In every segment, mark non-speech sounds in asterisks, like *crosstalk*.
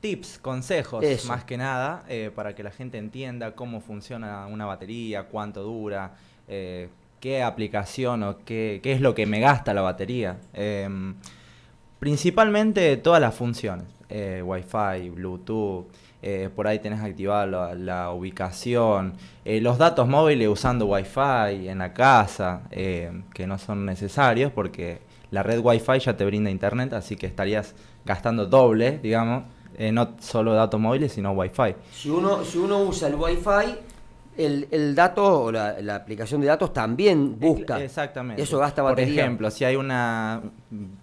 tips, consejos, más que nada, eh, para que la gente entienda cómo funciona una batería, cuánto dura, eh, qué aplicación o qué, es lo que me gasta la batería. Em, principalmente todas las funciones, eh, Wi-Fi, Bluetooth. por ahí tenés activada la, la, ubicación, los datos móviles usando Wi-Fi en la casa, que no son necesarios porque la red Wi-Fi ya te brinda internet, así que estarías gastando doble, digamos, eh, no solo datos móviles, sino Wi-Fi. Si uno, si uno usa el Wi-Fi, el, el dato o la, aplicación de datos también busca. Exactamente. Eso gasta batería. Por ejemplo, si hay una,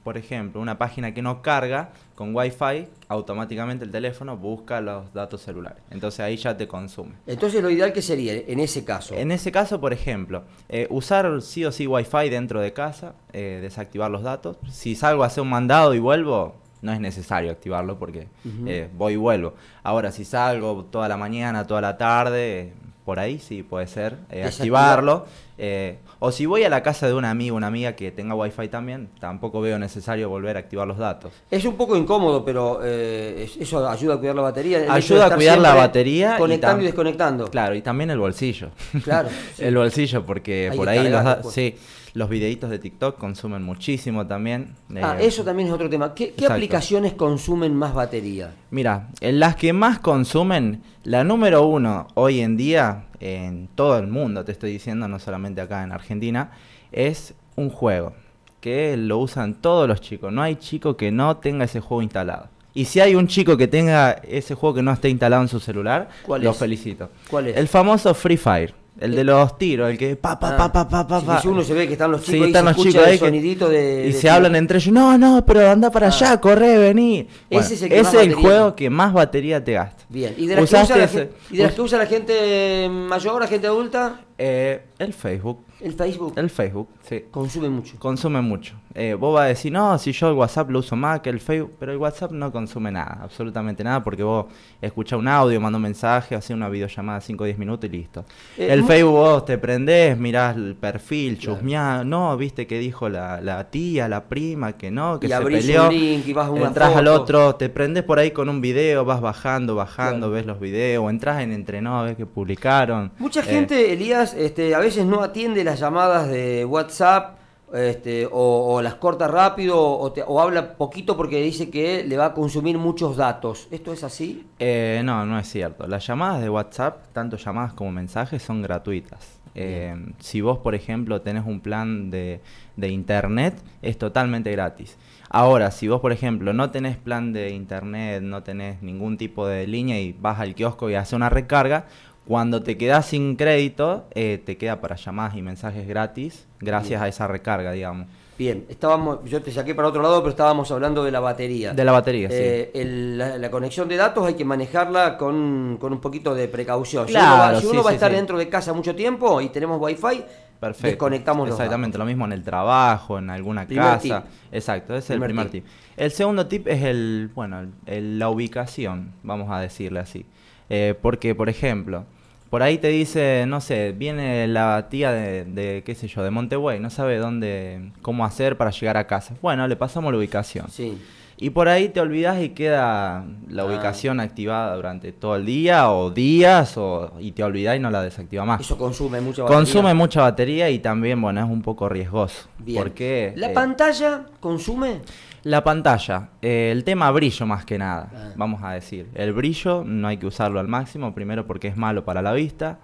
por ejemplo, una página que no carga con Wi-Fi, automáticamente el teléfono busca los datos celulares. Entonces ahí ya te consume. Entonces lo ideal que sería en ese caso. En ese caso, por ejemplo, eh, usar sí o sí Wi-Fi dentro de casa, eh, desactivar los datos. Si salgo a hacer un mandado y vuelvo, no es necesario activarlo porque eh, voy y vuelvo. Ahora, si salgo toda la mañana, toda la tarde, por ahí sí puede ser, eh, activarlo. Eh, o si voy a la casa de un amigo, una amiga que tenga wifi también, tampoco veo necesario volver a activar los datos. Es un poco incómodo, pero eso ayuda a cuidar la batería. ayuda a cuidar la batería. Conectando y, desconectando. Claro, y también el bolsillo. Claro. *laughs* el bolsillo, porque por ahí los datos. Sí. Los videitos de TikTok consumen muchísimo también. Eh, ah, eso también es otro tema. ¿Qué, aplicaciones consumen más batería? Mira, en las que más consumen, la número uno hoy en día, en todo el mundo, te estoy diciendo, no solamente acá en Argentina, es un juego que lo usan todos los chicos. No hay chico que no tenga ese juego instalado. Y si hay un chico que tenga ese juego que no esté instalado en su celular, lo felicito. ¿Cuál es? El famoso Free Fire. El de eh, los tiros, el que pa pa pa ah, pa pa pa. pa. uno se ve que están los chicos, sí, están se los chicos ahí de, y se hablan entre ellos. No, no, pero anda para ah. allá, corre, vení. ese es el, juego que más batería te gasta. Bien. ¿Y de las, que usa, la, gente, ¿y de usa la gente mayor, la gente adulta? Eh, el Facebook. El Facebook. El Facebook, sí. Consume mucho. Consume mucho. Eh, vos vas a decir, no, si yo el WhatsApp lo uso más que el Facebook, pero el WhatsApp no consume nada, absolutamente nada, porque vos escuchás un audio, mandás un mensaje, haces una videollamada 5 o 10 minutos y listo. Eh, el Facebook vos te prendés, mirás el perfil, chusmeás, no, viste que dijo la, tía, la prima, que no, que se peleó. Un vas a entras al otro, te prendés por ahí con un video, vas bajando, bajando, ves los videos, entras en entrenó, ves que publicaron. Mucha gente, eh, Elías, este, a veces no atiende las llamadas de WhatsApp este, o, las corta rápido o, habla poquito porque dice que le va a consumir muchos datos. ¿Esto es así? Eh, no, no es cierto. Las llamadas de WhatsApp, tanto llamadas como mensajes, son gratuitas. Eh, si vos, por ejemplo, tenés un plan de, de, internet, es totalmente gratis. Ahora, si vos, por ejemplo, no tenés plan de internet, no tenés ningún tipo de línea y vas al kiosco y haces una recarga, cuando te quedas sin crédito, eh, te queda para llamadas y mensajes gratis gracias a esa recarga, digamos. Bien, estábamos, yo te saqué para otro lado, pero estábamos hablando de la batería. De la batería, sí. Eh, la, conexión de datos hay que manejarla con, un poquito de precaución. Claro, si uno va, a estar dentro de casa mucho tiempo y tenemos wifi, Perfecto. desconectamos Exactamente, lo mismo en el trabajo, en alguna casa. Exacto, ese es el primer tip. El segundo tip es el, bueno, la ubicación, vamos a decirle así. Eh, porque, por ejemplo, por ahí te dice, no sé, viene la tía de, de qué sé yo, de Monteguay, no sabe dónde, cómo hacer para llegar a casa. Bueno, le pasamos la ubicación. Sí. Y por ahí te olvidas y queda la ah. ubicación activada durante todo el día o días o, y te olvidas y no la desactiva más. Eso consume mucha batería. Consume mucha batería y también, bueno, es un poco riesgoso. Porque, ¿La eh, pantalla consume? La pantalla, eh, el tema brillo más que nada, ah. vamos a decir. El brillo no hay que usarlo al máximo, primero porque es malo para la vista.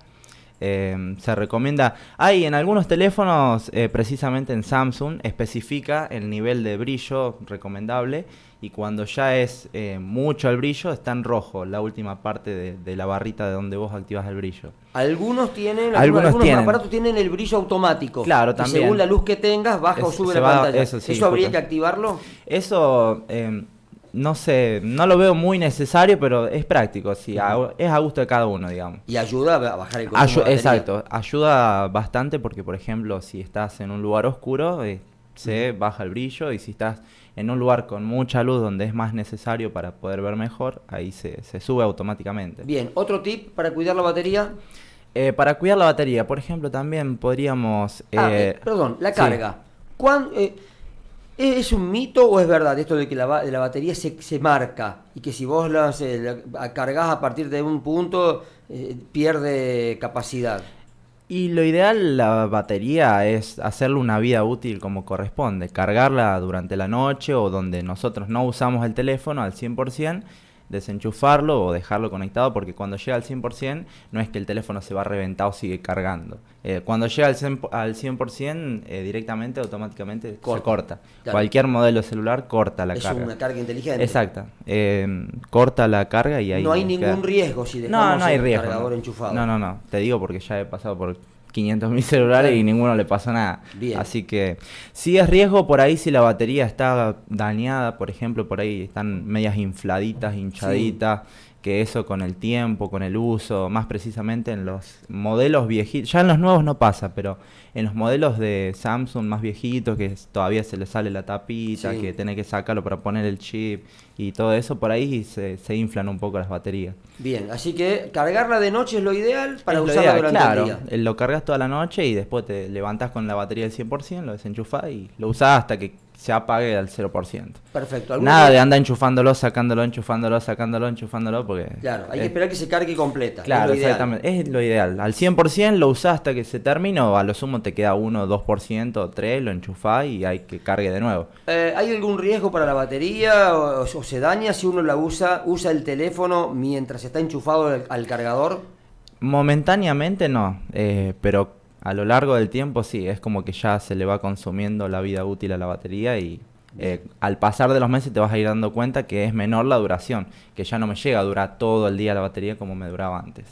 Em, se recomienda. Hay en algunos teléfonos, eh, precisamente en Samsung, especifica el nivel de brillo recomendable y cuando ya es eh, mucho el brillo, está en rojo, la última parte de, la barrita de donde vos activas el brillo. Algunos tienen, algunos, aparatos tienen el brillo automático. Claro, también. según la luz que tengas, baja o sube la pantalla. ¿Eso, ¿Eso habría que activarlo? Eso em, no sé, no lo veo muy necesario, pero es práctico, sí, es a gusto de cada uno, digamos. Y ayuda a bajar el consumo Exacto, ayuda bastante porque, por ejemplo, si estás en un lugar oscuro, eh, se baja el brillo y si estás en un lugar con mucha luz donde es más necesario para poder ver mejor, ahí se, sube automáticamente. Bien, otro tip para cuidar la batería. Eh, para cuidar la batería, por ejemplo, también podríamos... Ah, eh, perdón, la carga. ¿Es un mito o es verdad esto de que la, la batería se, marca y que si vos la, cargas a partir de un punto eh, pierde capacidad? Y lo ideal la batería es hacerle una vida útil como corresponde, cargarla durante la noche o donde nosotros no usamos el teléfono al 100% desenchufarlo o dejarlo conectado porque cuando llega al 100% no es que el teléfono se va reventado o sigue cargando. Eh, cuando llega al 100%, al 100% eh, directamente, automáticamente corta. Cualquier modelo celular corta la carga. Es una carga inteligente. Exacta. Em, corta la carga y ahí... No hay ningún riesgo si dejamos no, no hay riesgo, cargador enchufado. No, no, no. Te digo porque ya he pasado por mil celulares y ninguno le pasó nada. Así que sí es riesgo por ahí si la batería está dañada, por ejemplo, por ahí están medias infladitas, hinchaditas que eso con el tiempo, con el uso, más precisamente en los modelos viejitos, ya en los nuevos no pasa, pero en los modelos de Samsung más viejitos, que todavía se le sale la tapita, que tiene que sacarlo para poner el chip y todo eso, por ahí se, se, inflan un poco las baterías. Bien, así que cargarla de noche es lo ideal para usarla durante el día. Eh, lo cargas toda la noche y después te levantas con la batería del 100%, lo desenchufás y lo usás hasta que se apague al 0%. Perfecto. Nada de anda enchufándolo, sacándolo, enchufándolo, sacándolo, enchufándolo, porque... Claro, hay que esperar que se cargue completa. Claro, es exactamente. Es lo ideal. Al 100% lo usás hasta que se termine o a lo sumo te queda 1, 2%, 3%, lo enchufás y hay que cargue de nuevo. Eh, ¿Hay algún riesgo para la batería o, se daña si uno la usa, usa el teléfono mientras está enchufado al, cargador? Momentáneamente no, eh, pero a lo largo del tiempo sí, es como que ya se le va consumiendo la vida útil a la batería y eh, al pasar de los meses te vas a ir dando cuenta que es menor la duración, que ya no me llega a durar todo el día la batería como me duraba antes.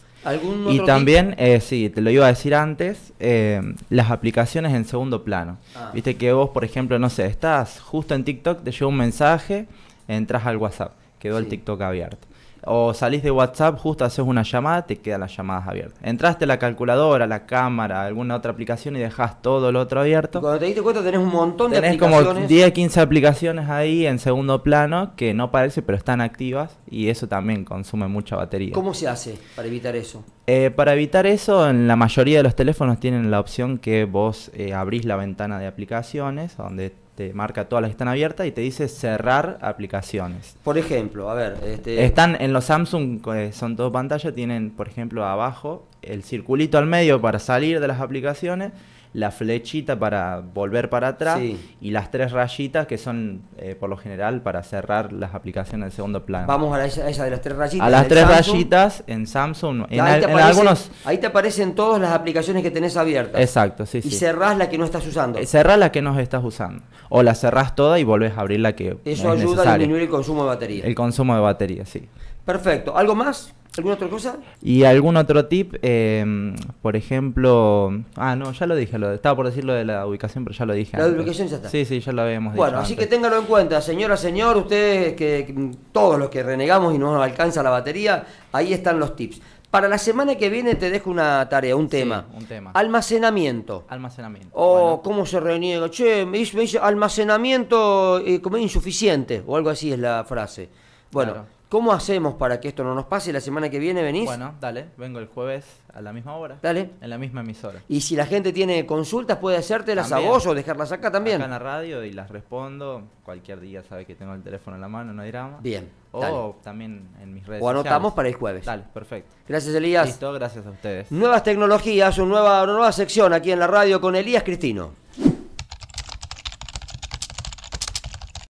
y también, eh, sí, te lo iba a decir antes, eh, las aplicaciones en segundo plano. Ah. Viste que vos, por ejemplo, no sé, estás justo en TikTok, te llega un mensaje, entras al WhatsApp, quedó el TikTok abierto o salís de WhatsApp, justo haces una llamada, te quedan las llamadas abiertas. Entraste a la calculadora, a la cámara, alguna otra aplicación y dejas todo lo otro abierto. cuando te diste cuenta tenés un montón de aplicaciones. Tenés como 10, 15 aplicaciones ahí en segundo plano que no parece, pero están activas y eso también consume mucha batería. ¿Cómo se hace para evitar eso? Eh, para evitar eso, en la mayoría de los teléfonos tienen la opción que vos eh, abrís la ventana de aplicaciones, donde este, marca todas las que están abiertas y te dice cerrar aplicaciones. Por ejemplo, a ver. Este, están en los Samsung, eh, son todo pantalla, tienen, por ejemplo, abajo el circulito al medio para salir de las aplicaciones la flechita para volver para atrás y las tres rayitas que son eh, por lo general para cerrar las aplicaciones de segundo plano. Vamos a, esa de las tres rayitas. A las tres rayitas en Samsung, en, ahí te aparecen, algunos... Ahí te aparecen todas las aplicaciones que tenés abiertas. Exacto, sí, sí. Y cerrás la que no estás usando. Eh, cerrás la que no estás usando. O la cerrás toda y volvés a abrir la que... Eso ayuda a disminuir el consumo de batería. El consumo de batería, sí. Perfecto. ¿Algo más? ¿Alguna otra cosa? Y algún otro tip, em, por ejemplo. Ah, no, ya lo dije, lo, estaba por decirlo de la ubicación, pero ya lo dije. La ubicación ya está. Sí, sí, ya lo habíamos bueno, así que ténganlo en cuenta, señora, señor, ustedes que todos los que renegamos y no nos alcanza la batería, ahí están los tips. Para la semana que viene te dejo una tarea, un tema. un tema. Almacenamiento. Almacenamiento. O cómo se reniega. Che, me dice, almacenamiento eh, como insuficiente, o algo así es la frase. Bueno, ¿Cómo hacemos para que esto no nos pase? La semana que viene venís. Bueno, dale, vengo el jueves a la misma hora. Dale. En la misma emisora. Y si la gente tiene consultas, puede hacértelas a vos o dejarlas acá también. Acá en la radio y las respondo. Cualquier día sabe que tengo el teléfono en la mano, no hay drama. Bien. O también en mis redes. sociales. O anotamos para el jueves. Dale, perfecto. Gracias, Elías. Listo, gracias a ustedes. Nuevas tecnologías, una nueva, una nueva sección aquí en la radio con Elías Cristino.